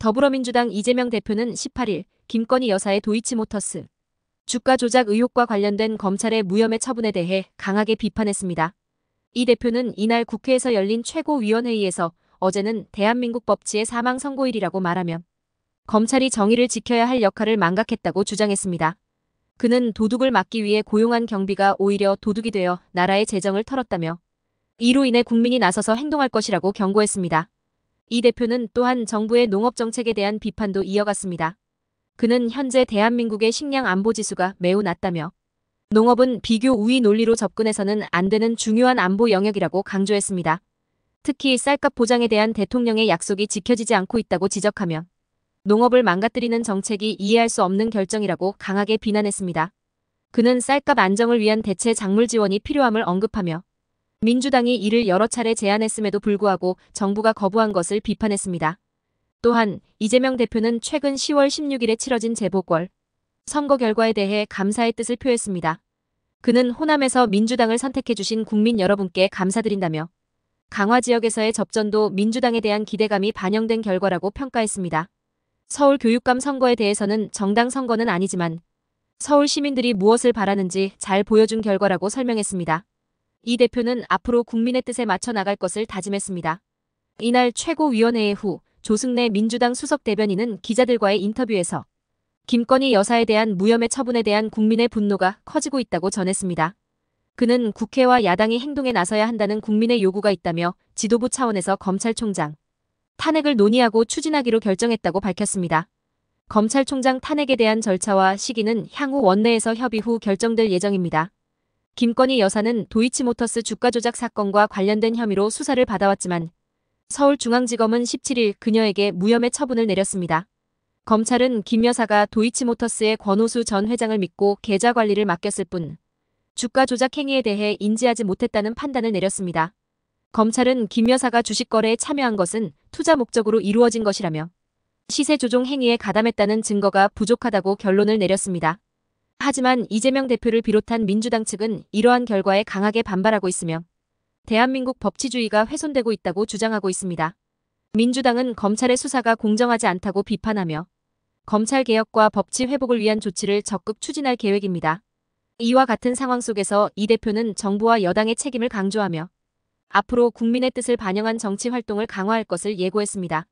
더불어민주당 이재명 대표는 18일 김건희 여사의 도이치모터스 주가 조작 의혹과 관련된 검찰의 무혐의 처분에 대해 강하게 비판했습니다. 이 대표는 이날 국회에서 열린 최고위원회의에서 어제는 대한민국 법치의 사망 선고일이라고 말하며 검찰이 정의를 지켜야 할 역할을 망각했다고 주장했습니다. 그는 도둑을 막기 위해 고용한 경비가 오히려 도둑이 되어 나라의 재정을 털었다며 이로 인해 국민이 나서서 행동할 것이라고 경고했습니다. 이 대표는 또한 정부의 농업 정책에 대한 비판도 이어갔습니다. 그는 현재 대한민국의 식량 안보 지수가 매우 낮다며 농업은 비교 우위 논리로 접근해서는 안 되는 중요한 안보 영역이라고 강조했습니다. 특히 쌀값 보장에 대한 대통령의 약속이 지켜지지 않고 있다고 지적하며 농업을 망가뜨리는 정책이 이해할 수 없는 결정이라고 강하게 비난했습니다. 그는 쌀값 안정을 위한 대체 작물 지원이 필요함을 언급하며 민주당이 이를 여러 차례 제안했음에도 불구하고 정부가 거부한 것을 비판했습니다. 또한 이재명 대표는 최근 10월 16일에 치러진 재보궐 선거 결과에 대해 감사의 뜻을 표했습니다. 그는 호남에서 민주당을 선택해주신 국민 여러분께 감사드린다며 강화 지역에서의 접전도 민주당에 대한 기대감이 반영된 결과라고 평가했습니다. 서울 교육감 선거에 대해서는 정당 선거는 아니지만 서울 시민들이 무엇을 바라는지 잘 보여준 결과라고 설명했습니다. 이 대표는 앞으로 국민의 뜻에 맞춰 나갈 것을 다짐했습니다. 이날 최고위원회의 후 조승래 민주당 수석 대변인은 기자들과의 인터뷰에서 김건희 여사에 대한 무혐의 처분에 대한 국민의 분노가 커지고 있다고 전했습니다. 그는 국회와 야당이 행동에 나서야 한다는 국민의 요구가 있다며 지도부 차원에서 검찰총장 탄핵을 논의하고 추진하기로 결정했다고 밝혔습니다. 검찰총장 탄핵에 대한 절차와 시기는 향후 원내에서 협의 후 결정될 예정입니다. 김건희 여사는 도이치모터스 주가 조작 사건과 관련된 혐의로 수사를 받아왔지만 서울중앙지검은 17일 그녀에게 무혐의 처분을 내렸습니다. 검찰은 김 여사가 도이치모터스의 권호수 전 회장을 믿고 계좌 관리를 맡겼을 뿐 주가 조작 행위에 대해 인지하지 못했다는 판단을 내렸습니다. 검찰은 김 여사가 주식 거래에 참여한 것은 투자 목적으로 이루어진 것이라며 시세 조종 행위에 가담했다는 증거가 부족하다고 결론을 내렸습니다. 하지만 이재명 대표를 비롯한 민주당 측은 이러한 결과에 강하게 반발하고 있으며 대한민국 법치주의가 훼손되고 있다고 주장하고 있습니다. 민주당은 검찰의 수사가 공정하지 않다고 비판하며 검찰 개혁과 법치 회복을 위한 조치를 적극 추진할 계획입니다. 이와 같은 상황 속에서 이 대표는 정부와 여당의 책임을 강조하며 앞으로 국민의 뜻을 반영한 정치 활동을 강화할 것을 예고했습니다.